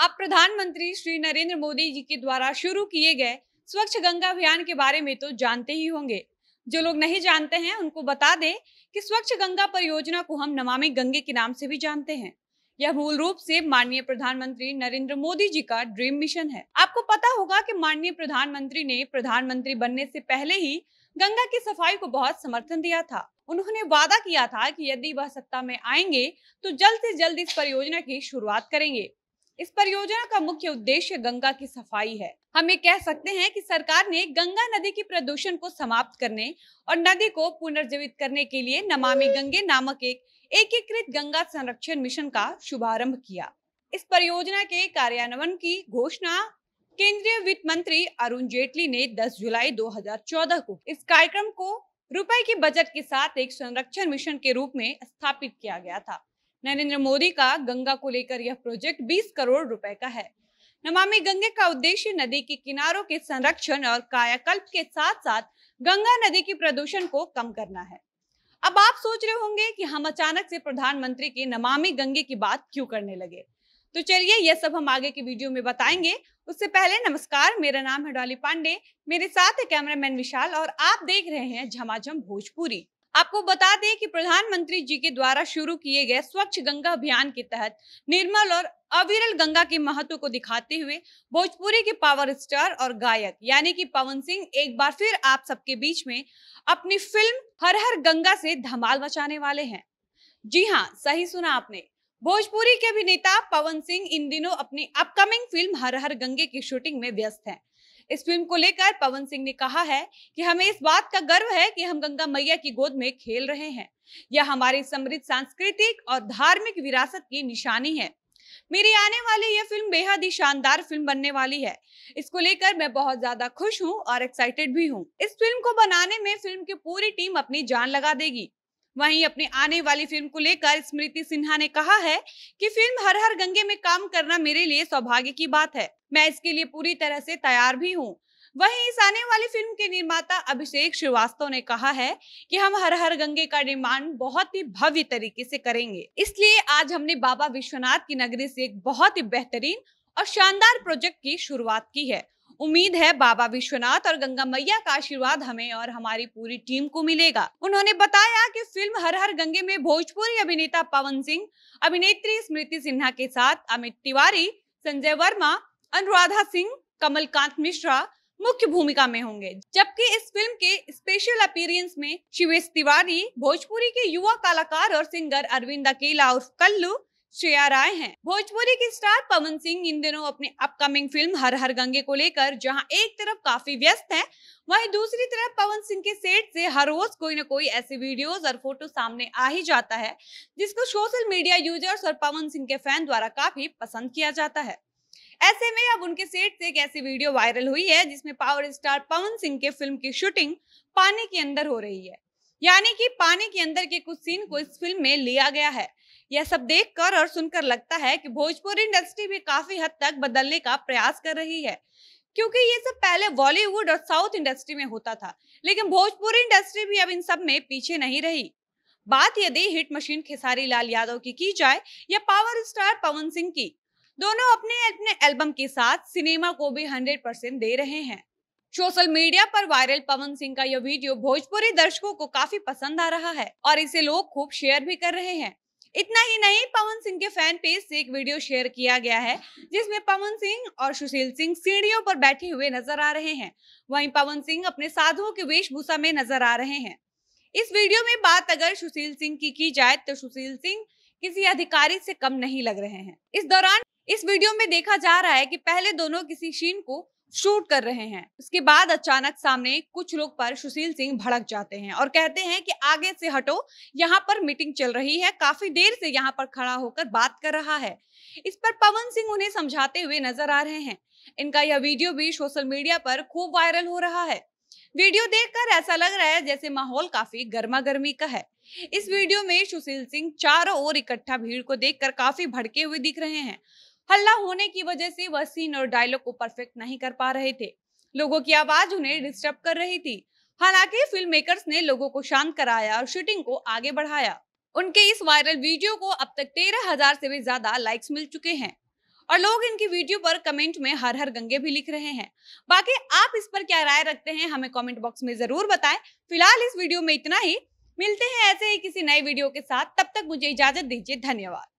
आप प्रधानमंत्री श्री नरेंद्र मोदी जी के द्वारा शुरू किए गए स्वच्छ गंगा अभियान के बारे में तो जानते ही होंगे जो लोग नहीं जानते हैं उनको बता दें कि स्वच्छ गंगा परियोजना को हम नमामि गंगे के नाम से भी जानते हैं यह मूल रूप से माननीय प्रधानमंत्री नरेंद्र मोदी जी का ड्रीम मिशन है आपको पता होगा कि माननीय प्रधानमंत्री ने प्रधानमंत्री बनने से पहले ही गंगा की सफाई को बहुत समर्थन दिया था उन्होंने वादा किया था कि यदि वह सत्ता में आएंगे तो जल्द से जल्द इस परियोजना की शुरुआत करेंगे इस परियोजना का मुख्य उद्देश्य गंगा की सफाई है हम ये कह सकते हैं कि सरकार ने गंगा नदी की प्रदूषण को समाप्त करने और नदी को पुनर्जीवित करने के लिए नमामि गंगे नामक एक एकीकृत गंगा संरक्षण मिशन का शुभारंभ किया इस परियोजना के कार्यान्वयन की घोषणा केंद्रीय वित्त मंत्री अरुण जेटली ने 10 जुलाई 2014 को इस कार्यक्रम को रुपए की बजट के साथ एक संरक्षण मिशन के रूप में स्थापित किया गया था नरेंद्र मोदी का गंगा को लेकर यह प्रोजेक्ट 20 करोड़ रुपए का है नमामि गंगे का उद्देश्य नदी के किनारों के संरक्षण और कायाकल्प के साथ साथ गंगा नदी के प्रदूषण को कम करना है अब आप सोच रहे होंगे कि हम अचानक से प्रधानमंत्री के नमामि गंगे की बात क्यों करने लगे तो चलिए यह सब हम आगे की वीडियो में बताएंगे उससे पहले नमस्कार मेरा नाम है डॉली पांडे मेरे साथ है कैमरामैन विशाल और आप देख रहे हैं झमाझम भोजपुरी आपको बता दें कि प्रधानमंत्री जी के द्वारा शुरू किए गए स्वच्छ गंगा अभियान के तहत निर्मल और अविरल गंगा के महत्व को दिखाते हुए भोजपुरी के पावर स्टार और गायक यानी कि पवन सिंह एक बार फिर आप सबके बीच में अपनी फिल्म हर हर गंगा से धमाल मचाने वाले हैं जी हाँ सही सुना आपने भोजपुरी के अभिनेता पवन सिंह इन दिनों अपनी अपकमिंग फिल्म हर हर गंगे की शूटिंग में व्यस्त हैं इस फिल्म को लेकर पवन सिंह ने कहा है कि हमें इस बात का गर्व है कि हम गंगा मैया की गोद में खेल रहे हैं यह हमारी समृद्ध सांस्कृतिक और धार्मिक विरासत की निशानी है मेरी आने वाली यह फिल्म बेहद ही शानदार फिल्म बनने वाली है इसको लेकर मैं बहुत ज्यादा खुश हूँ और एक्साइटेड भी हूँ इस फिल्म को बनाने में फिल्म की पूरी टीम अपनी जान लगा देगी वहीं अपनी आने वाली फिल्म को लेकर स्मृति सिन्हा ने कहा है कि फिल्म हर हर गंगे में काम करना मेरे लिए सौभाग्य की बात है मैं इसके लिए पूरी तरह से तैयार भी हूँ वहीं इस आने वाली फिल्म के निर्माता अभिषेक श्रीवास्तव ने कहा है कि हम हर हर गंगे का निर्माण बहुत ही भव्य तरीके से करेंगे इसलिए आज हमने बाबा विश्वनाथ की नगरी से एक बहुत ही बेहतरीन और शानदार प्रोजेक्ट की शुरुआत की है उम्मीद है बाबा विश्वनाथ और गंगा मैया का आशीर्वाद हमें और हमारी पूरी टीम को मिलेगा उन्होंने बताया कि फिल्म हर हर गंगे में भोजपुरी अभिनेता पवन सिंह अभिनेत्री स्मृति सिन्हा के साथ अमित तिवारी संजय वर्मा अनुराधा सिंह कमलकांत मिश्रा मुख्य भूमिका में होंगे जबकि इस फिल्म के स्पेशल अपीरियंस में शिवेश तिवारी भोजपुरी के युवा कलाकार और सिंगर अरविंद अकेला उर्फ कल्लू श्रेया राय हैं भोजपुरी की स्टार पवन सिंह इन दिनों अपने अपकमिंग फिल्म हर हर गंगे को लेकर जहां एक तरफ काफी व्यस्त हैं वहीं दूसरी तरफ पवन सिंह के सेट से हर रोज कोई ना कोई ऐसे वीडियोस और फोटो सामने आ ही जाता है जिसको सोशल मीडिया यूजर्स और पवन सिंह के फैन द्वारा काफी पसंद किया जाता है ऐसे में अब उनके सेट से एक ऐसी वीडियो वायरल हुई है जिसमें पावर स्टार पवन सिंह के फिल्म की शूटिंग पानी के अंदर हो रही है यानी कि पानी के अंदर के कुछ सीन को इस फिल्म में लिया गया है यह सब देखकर और सुनकर लगता है कि भोजपुरी इंडस्ट्री भी काफी हद तक बदलने का प्रयास कर रही है क्योंकि ये सब पहले बॉलीवुड और साउथ इंडस्ट्री में होता था लेकिन भोजपुरी इंडस्ट्री भी अब इन सब में पीछे नहीं रही बात यदि हिट मशीन खेसारी लाल यादव की की जाए या पावर स्टार पवन सिंह की दोनों अपने अपने एल्बम के साथ सिनेमा को भी हंड्रेड परसेंट दे रहे हैं सोशल मीडिया पर वायरल पवन सिंह का यह वीडियो भोजपुरी दर्शकों को काफी पसंद आ रहा है और इसे लोग खूब शेयर भी कर रहे हैं इतना ही नहीं पवन सिंह के फैन पेज से एक वीडियो शेयर किया गया है जिसमें पवन सिंह और सुशील सिंह सीढ़ियों पर बैठे हुए नजर आ रहे हैं वहीं पवन सिंह अपने साधुओं के वेशभूषा में नजर आ रहे हैं इस वीडियो में बात अगर सुशील सिंह की की जाए तो सुशील सिंह किसी अधिकारी से कम नहीं लग रहे हैं इस दौरान इस वीडियो में देखा जा रहा है कि पहले दोनों किसी शीन को शूट कर रहे हैं उसके बाद अचानक सामने कुछ लोग पर सुशील सिंह भड़क जाते हैं और कहते हैं कि आगे से हटो यहाँ पर मीटिंग चल रही है काफी देर से यहाँ पर खड़ा होकर बात कर रहा है इस पर पवन सिंह उन्हें समझाते हुए नजर आ रहे हैं इनका यह वीडियो भी सोशल मीडिया पर खूब वायरल हो रहा है वीडियो देखकर ऐसा लग रहा है जैसे माहौल काफी गर्मा गर्मी का है इस वीडियो में सुशील सिंह चारों ओर इकट्ठा भीड़ को देखकर काफी भड़के हुए दिख रहे हैं हल्ला होने की वजह से वह सीन और डायलॉग को परफेक्ट नहीं कर पा रहे थे लोगों की आवाज उन्हें डिस्टर्ब कर रही थी हालांकि फिल्म मेकर्स ने लोगों को शांत कराया और शूटिंग को आगे बढ़ाया उनके इस वायरल वीडियो को अब तक तेरह हजार से भी ज्यादा लाइक्स मिल चुके हैं और लोग इनकी वीडियो पर कमेंट में हर हर गंगे भी लिख रहे हैं बाकी आप इस पर क्या राय रखते हैं हमें कमेंट बॉक्स में जरूर बताएं फिलहाल इस वीडियो में इतना ही मिलते हैं ऐसे ही किसी नए वीडियो के साथ तब तक मुझे इजाजत दीजिए धन्यवाद